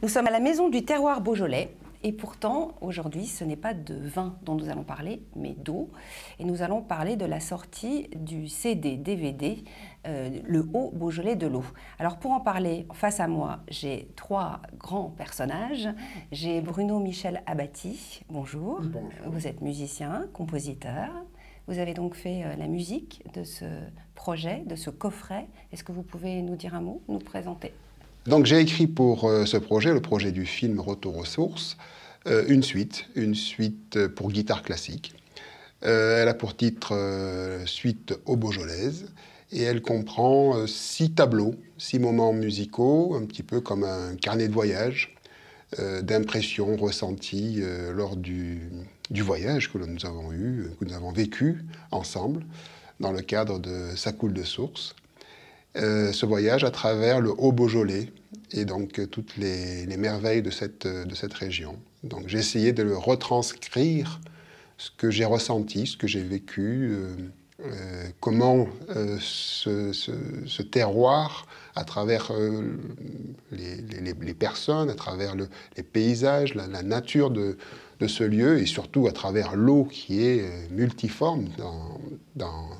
Nous sommes à la maison du terroir Beaujolais. Et pourtant, aujourd'hui, ce n'est pas de vin dont nous allons parler, mais d'eau. Et nous allons parler de la sortie du CD-DVD, euh, le haut Beaujolais de l'eau. Alors pour en parler, face à moi, j'ai trois grands personnages. J'ai Bruno Michel Abati, bonjour. Vous êtes musicien, compositeur. Vous avez donc fait euh, la musique de ce projet, de ce coffret. Est-ce que vous pouvez nous dire un mot, nous présenter donc j'ai écrit pour euh, ce projet, le projet du film Retour aux sources, euh, une suite, une suite euh, pour guitare classique. elle a pour titre Suite au Beaujolaise et elle comprend six tableaux, six moments musicaux, un petit peu comme un carnet de voyage d'impressions ressenties lors du, voyage que nous avons eu, que nous avons vécu ensemble dans le cadre de sa coule de source. Euh, ce voyage à travers le Haut-Beaujolais et donc euh, toutes les, merveilles de cette, euh, de cette, région. Donc j'ai essayé de le retranscrire, ce que j'ai ressenti, ce que j'ai vécu, comment ce, terroir, à travers les, personnes, à travers les paysages, la, nature de, ce lieu et surtout à travers l'eau qui est multiforme dans,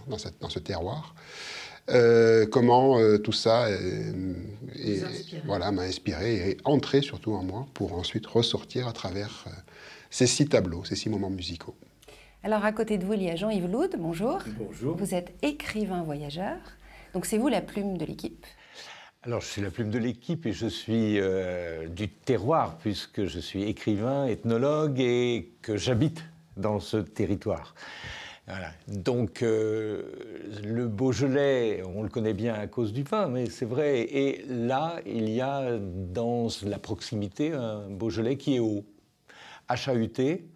dans ce terroir. Euh, comment euh, tout ça euh, voilà, m'a inspiré et entré surtout en moi pour ensuite ressortir à travers ces six tableaux, ces six moments musicaux. Alors à côté de vous, il y a Jean-Yves Loud, bonjour. Bonjour. Vous êtes écrivain voyageur, donc c'est vous la plume de l'équipe. Alors, je suis la plume de l'équipe et je suis du terroir, puisque je suis écrivain, ethnologue et que j'habite dans ce territoire. Voilà. Donc euh, le Beaujolais, on le connaît bien à cause du vin, mais c'est vrai. Et là, il y a dans la proximité un Beaujolais qui est haut, H-A-U-T.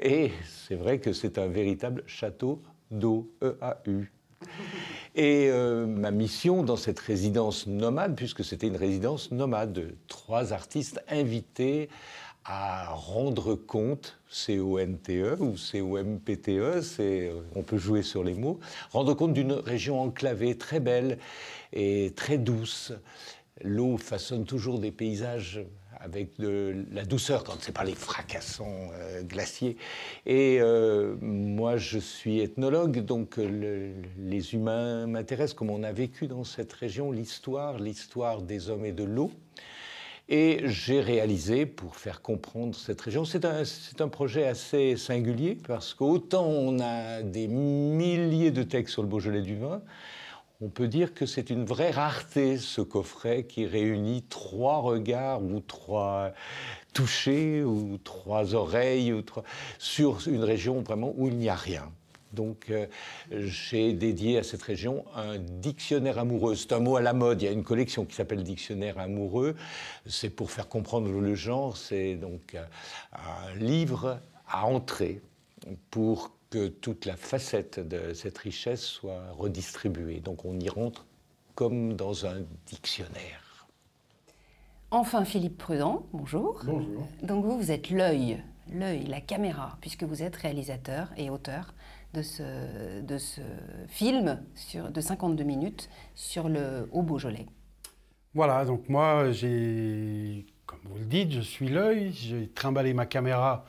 Et c'est vrai que c'est un véritable château d'eau, E-A-U. Et euh, ma mission dans cette résidence nomade, puisque c'était une résidence nomade, trois artistes invités à rendre compte, C-O-N-T-E ou C-O-M-P-T-E, on peut jouer sur les mots, rendre compte d'une région enclavée très belle et très douce. L'eau façonne toujours des paysages avec de la douceur quand ce n'est pas les fracassants euh, glaciers. Et euh, moi, je suis ethnologue, donc euh, les humains m'intéressent, comment on a vécu dans cette région, l'histoire, l'histoire des hommes et de l'eau. Et j'ai réalisé, pour faire comprendre cette région, c'est un, projet assez singulier, parce qu'autant on a des milliers de textes sur le Beaujolais du vin, on peut dire que c'est une vraie rareté, ce coffret qui réunit trois regards ou trois touchés ou trois oreilles ou sur une région vraiment où il n'y a rien. Donc euh, j'ai dédié à cette région un dictionnaire amoureux. C'est un mot à la mode, il y a une collection qui s'appelle Dictionnaire amoureux. C'est pour faire comprendre le genre, c'est donc euh, un livre à entrer pour que toute la facette de cette richesse soit redistribuée. Donc on y rentre comme dans un dictionnaire. Enfin, Philippe Prudent, bonjour. Bonjour. Donc vous, vous êtes l'œil, l'œil, la caméra, puisque vous êtes réalisateur et auteur de ce, film sur, de 52 minutes sur le Haut-Beaujolais. Voilà, donc moi, j'ai, comme vous le dites, je suis l'œil, j'ai trimballé ma caméra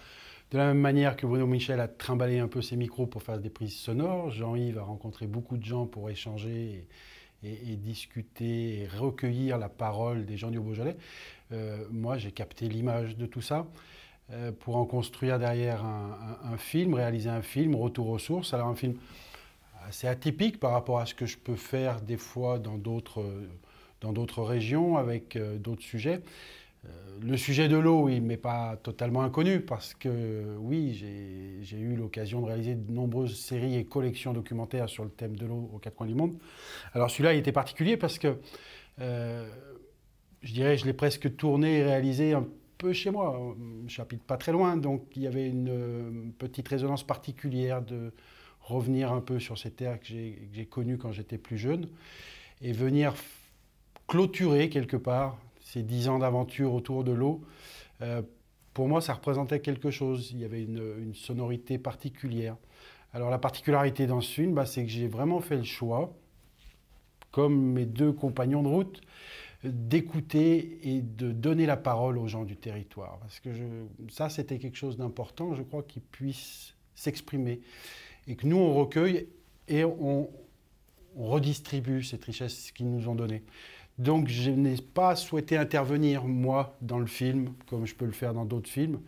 de la même manière que Bruno Michel a trimballé un peu ses micros pour faire des prises sonores. Jean-Yves a rencontré beaucoup de gens pour échanger et, discuter et recueillir la parole des gens du Beaujolais. Euh, moi, j'ai capté l'image de tout ça. Euh, pour en construire derrière un, film, réaliser un film, retour aux sources. Alors un film assez atypique par rapport à ce que je peux faire des fois dans d'autres, dans d'autres régions avec euh, d'autres sujets. Euh, le sujet de l'eau, il m'est pas totalement inconnu parce que oui, j'ai eu l'occasion de réaliser de nombreuses séries et collections documentaires sur le thème de l'eau aux quatre coins du monde. Alors celui-là, il était particulier parce que je dirais, je l'ai presque tourné et réalisé un peu chez moi. Euh, j'habite pas très loin, donc il y avait une euh, petite résonance particulière de revenir un peu sur ces terres que j'ai connues quand j'étais plus jeune et venir clôturer quelque part ces dix ans d'aventure autour de l'eau. Euh, pour moi, ça représentait quelque chose. Il y avait une, sonorité particulière. Alors la particularité dans ce film, bah, c'est que j'ai vraiment fait le choix, comme mes deux compagnons de route, d'écouter et de donner la parole aux gens du territoire. Parce que je, ça, c'était quelque chose d'important, je crois, qu'ils puissent s'exprimer. Et que nous, on recueille et on, redistribue cette richesse qu'ils nous ont donnée. Donc, je n'ai pas souhaité intervenir, moi, dans le film, comme je peux le faire dans d'autres films,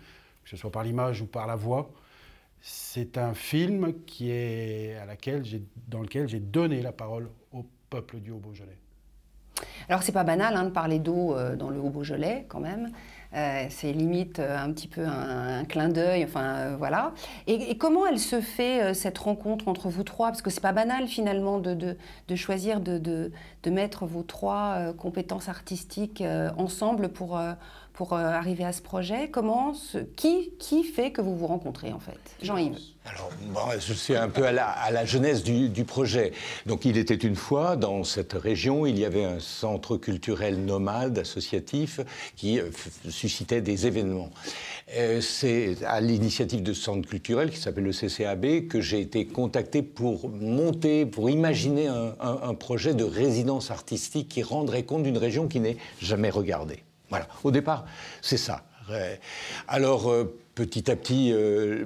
que ce soit par l'image ou par la voix. C'est un film qui est, à laquelle dans lequel j'ai donné la parole au peuple du Haut-Beaujolais. Alors c'est pas banal hein, de parler d'eau euh, dans le Haut-Beaujolais quand même. Euh, c'est limite euh, un petit peu un, clin d'œil, enfin voilà. Et, comment elle se fait cette rencontre entre vous trois Parce que c'est pas banal finalement de, de, choisir de, de, mettre vos trois compétences artistiques ensemble pour, pour arriver à ce projet. Comment qui, qui fait que vous vous rencontrez en fait Jean-Yves alors, je suis un peu à la, à la jeunesse du, du, projet. Donc, il était une fois, dans cette région, il y avait un centre culturel nomade associatif qui euh, suscitait des événements. Euh, c'est à l'initiative de ce centre culturel qui s'appelle le CCAB que j'ai été contacté pour monter, pour imaginer un projet de résidence artistique qui rendrait compte d'une région qui n'est jamais regardée. Voilà, au départ, c'est ça. Euh, alors, petit à petit,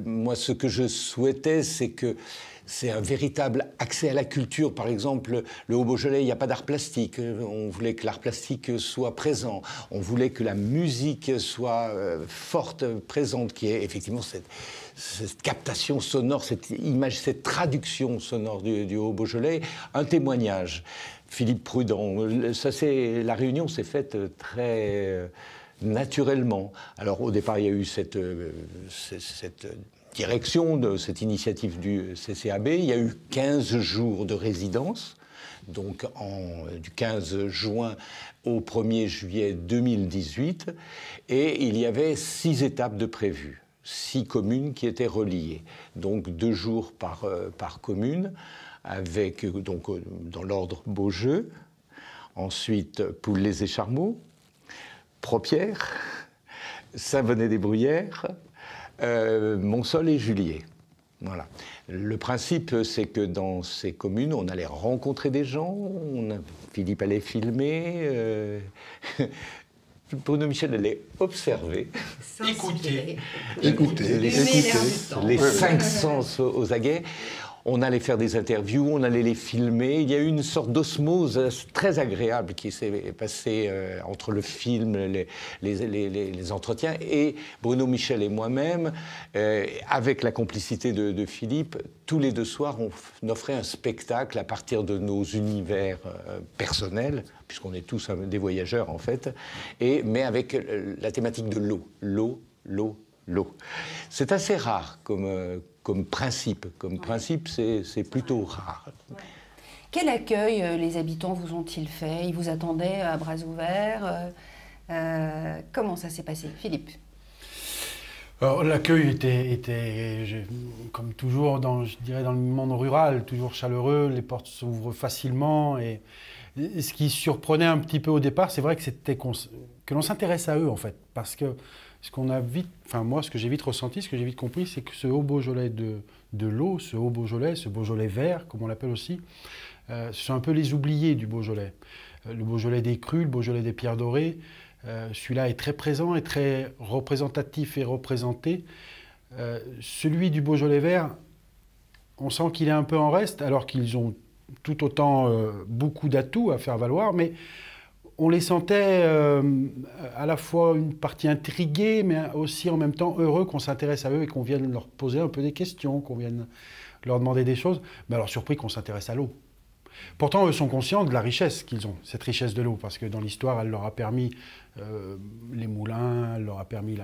moi, ce que je souhaitais, c'est que c'est un véritable accès à la culture. Par exemple, le Haut-Beaujolais, il n'y a pas d'art plastique. Euh, on voulait que l'art plastique soit présent. On voulait que la musique soit euh, forte, présente, qui est effectivement cette, captation sonore, cette image, cette traduction sonore du, du Haut-Beaujolais. Un témoignage. Philippe Prudent, ça c'est la réunion s'est faite euh, très naturellement. Alors au départ, il y a eu cette, cette direction de cette initiative du CCAB, il y a eu 15 jours de résidence, donc du 15 juin au 1er juillet 2018, et il y avait six étapes de prévues, six communes qui étaient reliées, donc deux jours par, euh, commune, avec donc euh, dans l'ordre Beaujeu, ensuite poulet et Charmeaux, Propière, saint des bruyères euh, mon Monsol et Julier. Voilà. Le principe, c'est que dans ces communes, on allait rencontrer des gens, Philippe allait filmer, pour euh, Bruno Michel allait observer, écouter, écouter, les cinq sens aux aguets on allait faire des interviews, on allait les filmer. Il y a eu une sorte d'osmose très agréable qui s'est passée euh, entre le film, les, entretiens, et Bruno Michel et moi-même, euh, avec la complicité de, Philippe, tous les deux soirs, on offrait un spectacle à partir de nos univers euh, personnels, puisqu'on est tous des voyageurs en fait, mais avec la thématique de l'eau, l'eau, l'eau, l'eau. C'est assez rare comme, comme principe. Comme principe, c'est plutôt rare. Quel accueil euh, les habitants vous ont-ils fait Ils vous attendaient à bras ouverts euh, euh, Comment ça s'est passé, Philippe l'accueil était, comme toujours, dans, je dirais, dans le monde rural, toujours chaleureux, les portes s'ouvrent facilement. Et, ce qui surprenait un petit peu au départ, c'est vrai que c'était que l'on s'intéresse à eux, en fait, parce que ce qu'on a vite, enfin moi, ce que j'ai vite ressenti, ce que j'ai vite compris, c'est que ce haut Beaujolais de, l'eau, ce haut Beaujolais, ce Beaujolais vert, comme on l'appelle aussi, euh, ce sont un peu les oubliés du Beaujolais. Euh, le Beaujolais des crues, le Beaujolais des pierres dorées, euh, celui-là est très présent et très représentatif et représenté. celui du Beaujolais vert, on sent qu'il est un peu en reste, alors qu'ils ont tout autant beaucoup d'atouts à faire valoir, mais on les sentait euh, à la fois une partie intriguée, mais aussi en même temps heureux qu'on s'intéresse à eux et qu'on vienne leur poser un peu des questions, qu'on vienne leur demander des choses. Mais alors surpris qu'on s'intéresse à l'eau. Pourtant, eux sont conscients de la richesse qu'ils ont, cette richesse de l'eau, parce que dans l'histoire, elle leur a permis euh, les moulins, elle leur a permis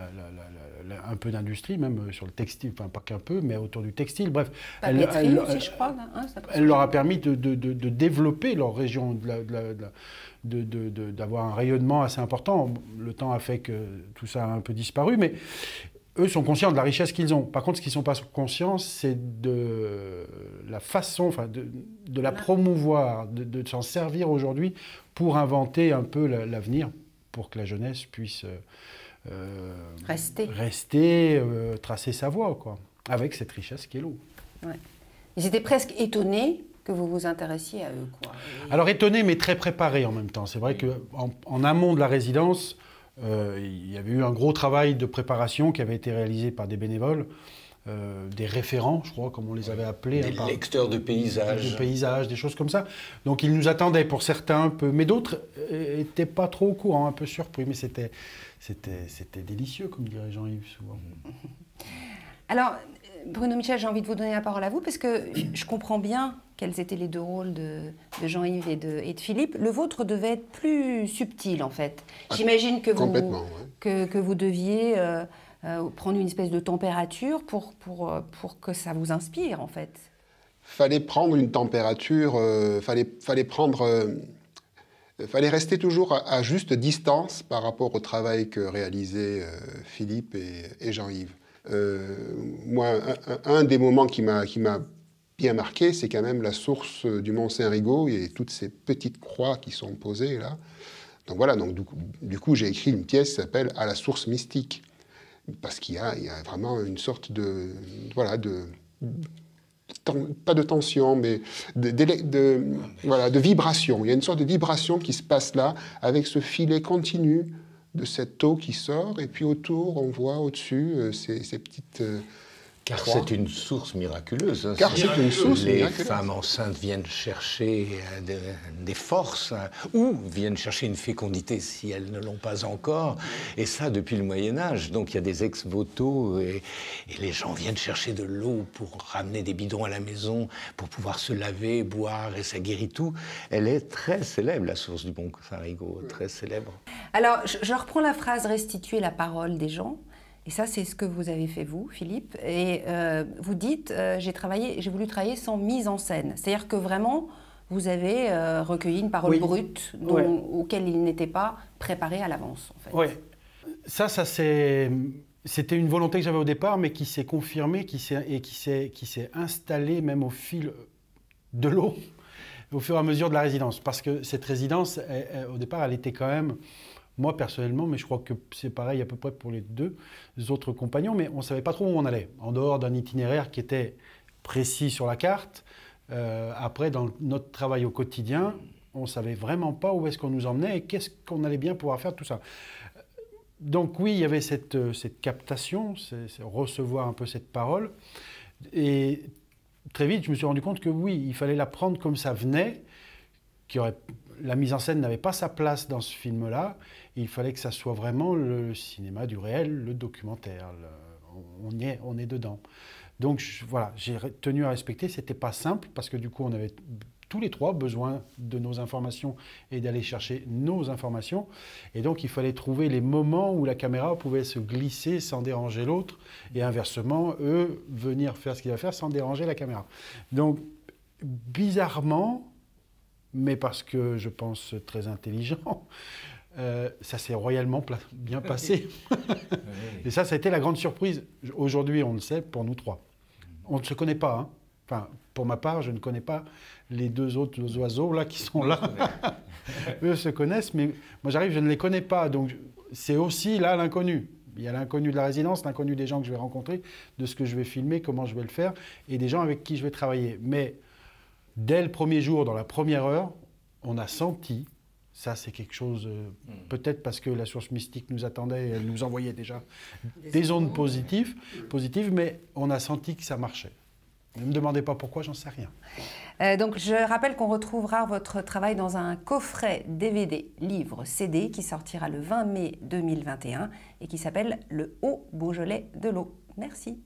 un peu d'industrie, même euh, sur le textile, enfin pas qu'un peu, mais autour du textile, bref. Elle, je hein, elle leur a permis de, de développer leur région, d'avoir un rayonnement assez important. Le temps a fait que tout ça a un peu disparu, mais eux sont conscients de la richesse qu'ils ont. Par contre, ce qu'ils ne sont pas conscients, c'est de la façon, enfin, de, la promouvoir, de, s'en servir aujourd'hui pour inventer un peu l'avenir, pour que la jeunesse puisse euh, euh, rester, rester euh, tracer sa voie, quoi, avec cette richesse qui est l'eau. Ils étaient presque étonnés que vous vous intéressiez à eux, quoi. Alors étonnés, mais très préparés en même temps. C'est vrai qu'en en amont de la résidence, euh, il y avait eu un gros travail de préparation qui avait été réalisé par des bénévoles, euh, des référents, je crois, comme on les avait appelés. Des hein, lecteurs de paysages. De paysages, des choses comme ça. Donc ils nous attendaient pour certains un peu, mais d'autres n'étaient euh, pas trop au courant, un peu surpris, mais c'était délicieux, comme dirait Jean-Yves souvent. Alors, Bruno Michel, j'ai envie de vous donner la parole à vous parce que je comprends bien quels étaient les deux rôles de, Jean-Yves et de, Philippe. Le vôtre devait être plus subtil en fait. Ah, J'imagine que, vous, que, vous deviez euh, euh, prendre une espèce de température pour, pour, euh, pour que ça vous inspire en fait. Fallait prendre une température, fallait, fallait prendre fallait rester toujours à, juste distance par rapport au travail que réalisaient Philippe et, Jean-Yves. Euh, moi, un, des moments qui m'a bien marqué, c'est quand même la source du Mont Saint-Rigaud et toutes ces petites croix qui sont posées là. Donc voilà, donc du coup, j'ai écrit une pièce qui s'appelle À la source mystique, parce qu'il y, a vraiment une sorte de. Voilà, pas de tension, mais de vibration. Il y a une sorte de vibration qui se passe là, avec ce filet continu de cette eau qui sort. Et puis autour, on voit au-dessus euh, ces, petites euh, car c'est une source miraculeuse. Hein, Car c'est une source Les femmes enceintes viennent chercher euh, des forces hein, ou viennent chercher une fécondité si elles ne l'ont pas encore. Et ça, depuis le Moyen Âge. Donc il y a des ex-voto et, les gens viennent chercher de l'eau pour ramener des bidons à la maison, pour pouvoir se laver, boire et ça guérit tout. Elle est très célèbre, la source du bon Saint-Rigo, très célèbre. Alors je reprends la phrase restituer la parole des gens. Et ça, c'est ce que vous avez fait, vous, Philippe. Et euh, vous dites, euh, j'ai travaillé, j'ai voulu travailler sans mise en scène. C'est-à-dire que vraiment, vous avez euh, recueilli une parole brute dont, auquel il n'était pas préparé à l'avance. Oui. Ça, ça C'était une volonté que j'avais au départ, mais qui s'est confirmée, qui et qui s'est installée même au fil de l'eau, au fur et à mesure de la résidence. Parce que cette résidence, au départ, elle était quand même moi personnellement, mais je crois que c'est pareil à peu près pour les deux autres compagnons, mais on ne savait pas trop où on allait, en dehors d'un itinéraire qui était précis sur la carte. Euh, après, dans notre travail au quotidien, on ne savait vraiment pas où est-ce qu'on nous emmenait et qu'est-ce qu'on allait bien pouvoir faire, tout ça. Donc oui, il y avait cette, euh, captation, c'est, recevoir un peu cette parole. Et très vite, je me suis rendu compte que oui, il fallait la prendre comme ça venait, qui aurait la mise en scène n'avait pas sa place dans ce film-là. Il fallait que ça soit vraiment le cinéma du réel, le documentaire. on, y est, on est dedans. Donc voilà, j'ai tenu à respecter. C'était pas simple parce que du coup, on avait tous les trois besoin de nos informations et d'aller chercher nos informations. Et donc, il fallait trouver les moments où la caméra pouvait se glisser sans déranger l'autre et inversement, eux, venir faire ce qu'ils va faire sans déranger la caméra. Donc, bizarrement, mais parce que je pense très intelligent, euh, ça s'est royalement bien passé. Et ça, ça a été la grande surprise. Aujourd'hui, on le sait, pour nous trois. Mm. On ne se connaît pas. Hein. Enfin, pour ma part, je ne connais pas les deux autres oiseaux là qui sont là. Eux se connaissent, mais moi j'arrive, je ne les connais pas. Donc c'est aussi là l'inconnu. Il y a l'inconnu de la résidence, l'inconnu des gens que je vais rencontrer, de ce que je vais filmer, comment je vais le faire, et des gens avec qui je vais travailler. Mais dès le premier jour, dans la première heure, on a senti, ça c'est quelque chose, euh, hmm. peut-être parce que la source mystique nous attendait, elle nous envoyait déjà des, ondes positives, positives, mais on a senti que ça marchait. Ne me demandez pas pourquoi, j'en sais rien. Euh, donc je rappelle qu'on retrouvera votre travail dans un coffret DVD, livre, CD qui sortira le 20 mai 2021 et qui s'appelle Le Haut Beaujolais de l'eau. Merci.